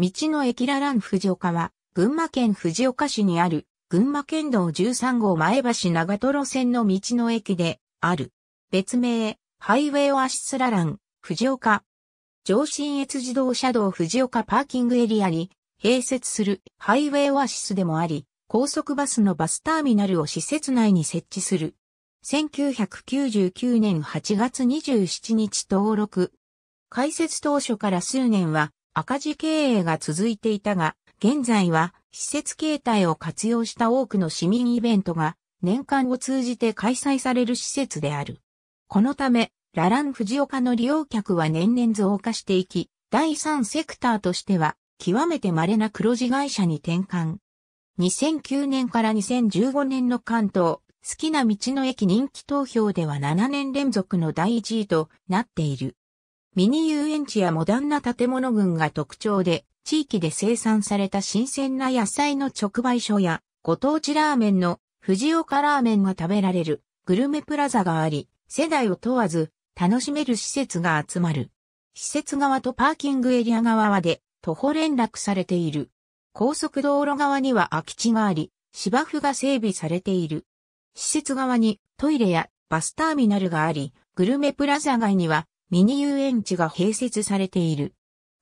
道の駅ララン藤岡は、群馬県藤岡市にある、群馬県道13号前橋長瀞線の道の駅で、ある。別名、ハイウェイオアシスララン、藤岡。上信越自動車道藤岡パーキングエリアに、併設するハイウェイオアシスでもあり、高速バスのバスターミナルを施設内に設置する。1999年8月27日登録。開設当初から数年は、赤字経営が続いていたが、現在は施設形態を活用した多くの市民イベントが年間を通じて開催される施設である。このため、ララン藤岡の利用客は年々増加していき、第3セクターとしては極めて稀な黒字会社に転換。2009年から2015年の関東、好きな道の駅人気投票では7年連続の第1位となっている。ミニ遊園地やモダンな建物群が特徴で、地域で生産された新鮮な野菜の直売所や、ご当地ラーメンの藤岡ラーメンが食べられるグルメプラザがあり、世代を問わず楽しめる施設が集まる。施設側とパーキングエリア側で徒歩連絡されている。高速道路側には空き地があり、芝生が整備されている。施設側にトイレやバスターミナルがあり、グルメプラザ外にはミニ遊園地が併設されている。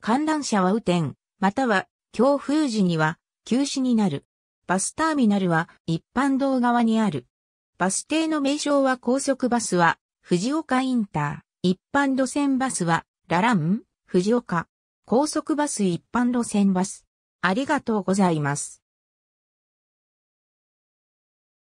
観覧車は雨天、または強風時には休止になる。バスターミナルは一般道側にある。バス停の名称は高速バスは藤岡インター、一般路線バスはララン、藤岡、高速バス一般路線バス。ありがとうございます。